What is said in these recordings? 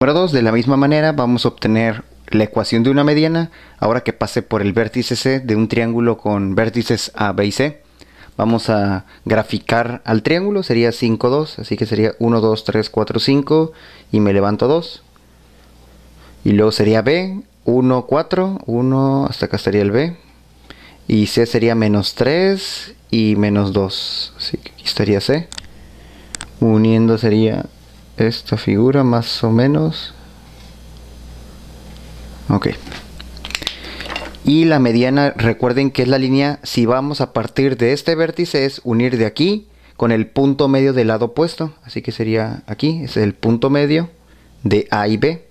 Número 2, de la misma manera vamos a obtener la ecuación de una mediana ahora que pase por el vértice C de un triángulo con vértices A, B y C. Vamos a graficar al triángulo, sería 5, 2, así que sería 1, 2, 3, 4, 5 y me levanto 2. Y luego sería B, 1, 4, 1, hasta acá estaría el B. Y C sería menos 3 y menos 2, así que aquí estaría C. Uniendo sería esta figura más o menos. Ok. Y la mediana, recuerden que es la línea, si vamos a partir de este vértice, es unir de aquí con el punto medio del lado opuesto. Así que sería aquí, es el punto medio de A y B.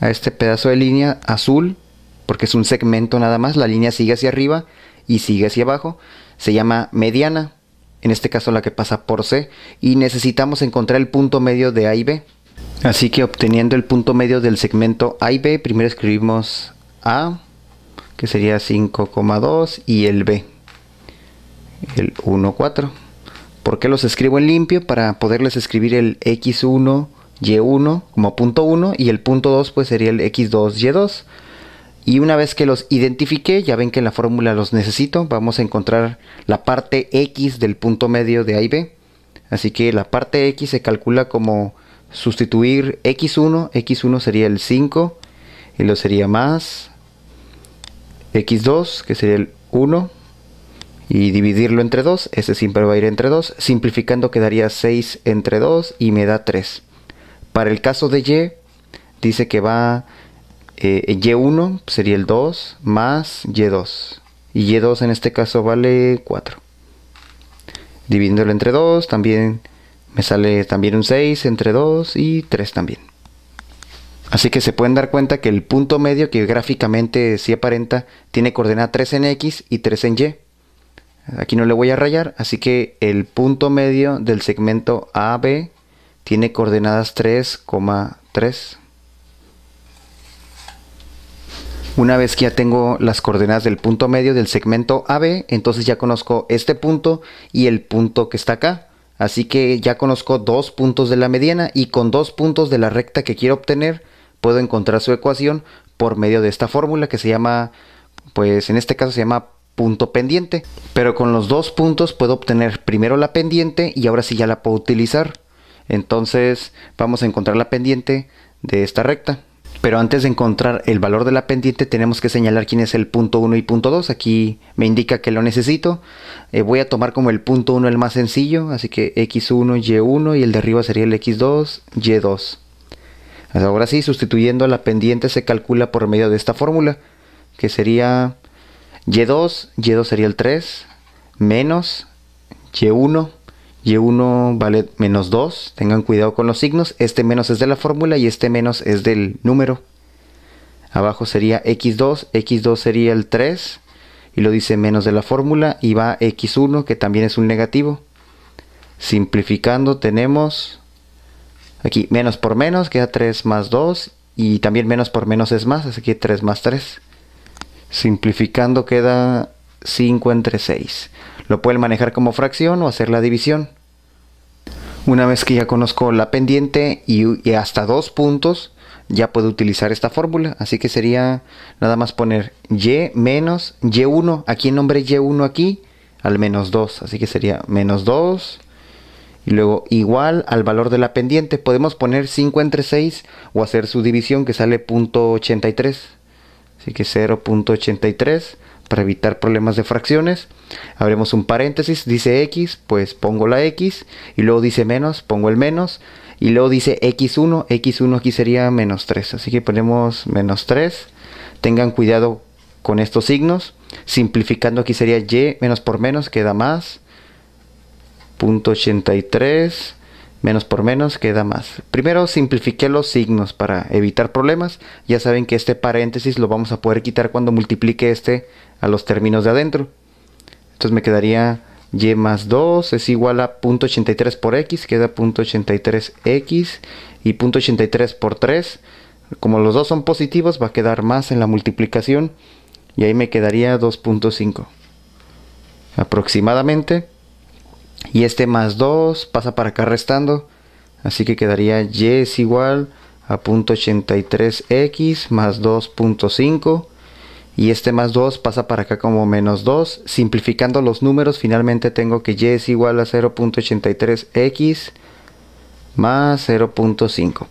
A este pedazo de línea azul, porque es un segmento nada más, la línea sigue hacia arriba y sigue hacia abajo. Se llama mediana en este caso la que pasa por C, y necesitamos encontrar el punto medio de A y B. Así que obteniendo el punto medio del segmento A y B, primero escribimos A, que sería 5,2, y el B, el 1,4. ¿Por qué los escribo en limpio? Para poderles escribir el X1, Y1 como punto 1 y el punto 2 pues sería el X2, Y2. Y una vez que los identifique, ya ven que en la fórmula los necesito, vamos a encontrar la parte x del punto medio de A y B. Así que la parte x se calcula como sustituir x1, x1 sería el 5, y lo sería más x2, que sería el 1, y dividirlo entre 2, ese siempre va a ir entre 2, simplificando quedaría 6 entre 2 y me da 3. Para el caso de y, dice que va eh, Y1 sería el 2 más Y2. Y Y2 en este caso vale 4. Dividiéndolo entre 2 también me sale también un 6 entre 2 y 3 también. Así que se pueden dar cuenta que el punto medio que gráficamente sí aparenta tiene coordenada 3 en X y 3 en Y. Aquí no le voy a rayar, así que el punto medio del segmento AB tiene coordenadas 3,3. Una vez que ya tengo las coordenadas del punto medio del segmento AB, entonces ya conozco este punto y el punto que está acá. Así que ya conozco dos puntos de la mediana y con dos puntos de la recta que quiero obtener, puedo encontrar su ecuación por medio de esta fórmula que se llama, pues en este caso se llama punto pendiente. Pero con los dos puntos puedo obtener primero la pendiente y ahora sí ya la puedo utilizar. Entonces vamos a encontrar la pendiente de esta recta. Pero antes de encontrar el valor de la pendiente tenemos que señalar quién es el punto 1 y punto 2. Aquí me indica que lo necesito. Eh, voy a tomar como el punto 1 el más sencillo. Así que x1, y1 y el de arriba sería el x2, y2. Pues ahora sí, sustituyendo la pendiente se calcula por medio de esta fórmula. Que sería y2, y2 sería el 3, menos y1 y1 vale menos 2. Tengan cuidado con los signos. Este menos es de la fórmula y este menos es del número. Abajo sería x2. x2 sería el 3. Y lo dice menos de la fórmula. Y va x1 que también es un negativo. Simplificando tenemos aquí menos por menos queda 3 más 2. Y también menos por menos es más. Así que 3 más 3. Simplificando queda 5 entre 6. Lo pueden manejar como fracción o hacer la división. Una vez que ya conozco la pendiente y, hasta dos puntos, ya puedo utilizar esta fórmula. Así que sería nada más poner y menos y1. Aquí en nombre y1 aquí al menos 2. Así que sería menos 2. Y luego igual al valor de la pendiente. Podemos poner 5 entre 6 o hacer su división que sale .83. Así que 0.83 para evitar problemas de fracciones. Abrimos un paréntesis, dice x, pues pongo la x, y luego dice menos, pongo el menos, y luego dice x1, x1 aquí sería menos 3, así que ponemos menos 3. Tengan cuidado con estos signos. Simplificando aquí sería y menos por menos, queda más. Punto 83 menos por menos queda más. Primero simplifiqué los signos para evitar problemas. Ya saben que este paréntesis lo vamos a poder quitar cuando multiplique este a los términos de adentro. Entonces me quedaría y más 2 es igual a .83 por x, queda 83 x y .83 por 3. Como los dos son positivos, va a quedar más en la multiplicación y ahí me quedaría 2.5 aproximadamente. Y este más 2 pasa para acá restando. Así que quedaría y es igual a 83 x más 2.5. Y este más 2 pasa para acá como menos 2. Simplificando los números, finalmente tengo que y es igual a 0.83x más 0.5.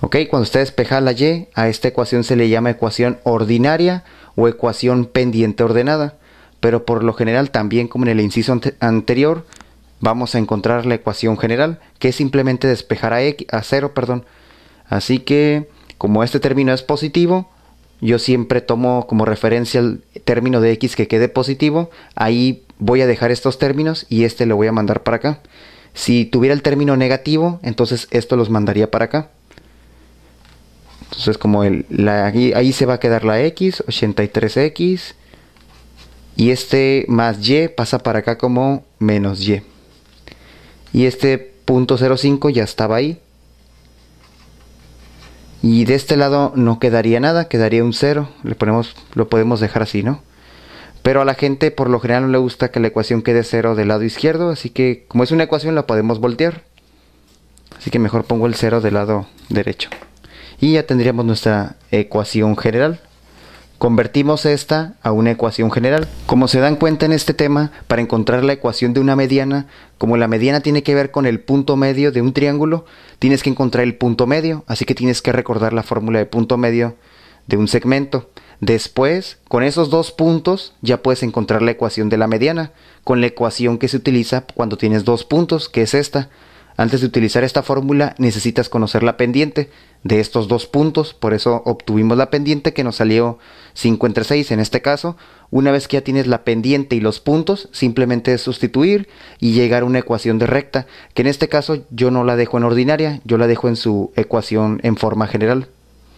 Ok, cuando usted despeja la y, a esta ecuación se le llama ecuación ordinaria o ecuación pendiente ordenada. Pero por lo general, también como en el inciso anterior, vamos a encontrar la ecuación general, que es simplemente despejar a, x, a 0. Perdón. Así que, como este término es positivo, yo siempre tomo como referencia el término de x que quede positivo. Ahí voy a dejar estos términos y este lo voy a mandar para acá. Si tuviera el término negativo, entonces esto los mandaría para acá. Entonces como el, ahí, ahí, se va a quedar la X, 83X. Y este más Y pasa para acá como menos Y y este punto 05 ya estaba ahí. Y de este lado no quedaría nada, quedaría un 0. Le ponemos, lo podemos dejar así, ¿no? Pero a la gente por lo general no le gusta que la ecuación quede 0 del lado izquierdo, así que como es una ecuación la podemos voltear. Así que mejor pongo el 0 del lado derecho. Y ya tendríamos nuestra ecuación general. Convertimos esta a una ecuación general. Como se dan cuenta en este tema, para encontrar la ecuación de una mediana, como la mediana tiene que ver con el punto medio de un triángulo, tienes que encontrar el punto medio, así que tienes que recordar la fórmula de punto medio de un segmento. Después, con esos dos puntos, ya puedes encontrar la ecuación de la mediana, con la ecuación que se utiliza cuando tienes dos puntos, que es esta. Antes de utilizar esta fórmula necesitas conocer la pendiente de estos dos puntos, por eso obtuvimos la pendiente que nos salió 5 entre 6 en este caso. Una vez que ya tienes la pendiente y los puntos, simplemente es sustituir y llegar a una ecuación de recta, que en este caso yo no la dejo en ordinaria, yo la dejo en su ecuación en forma general.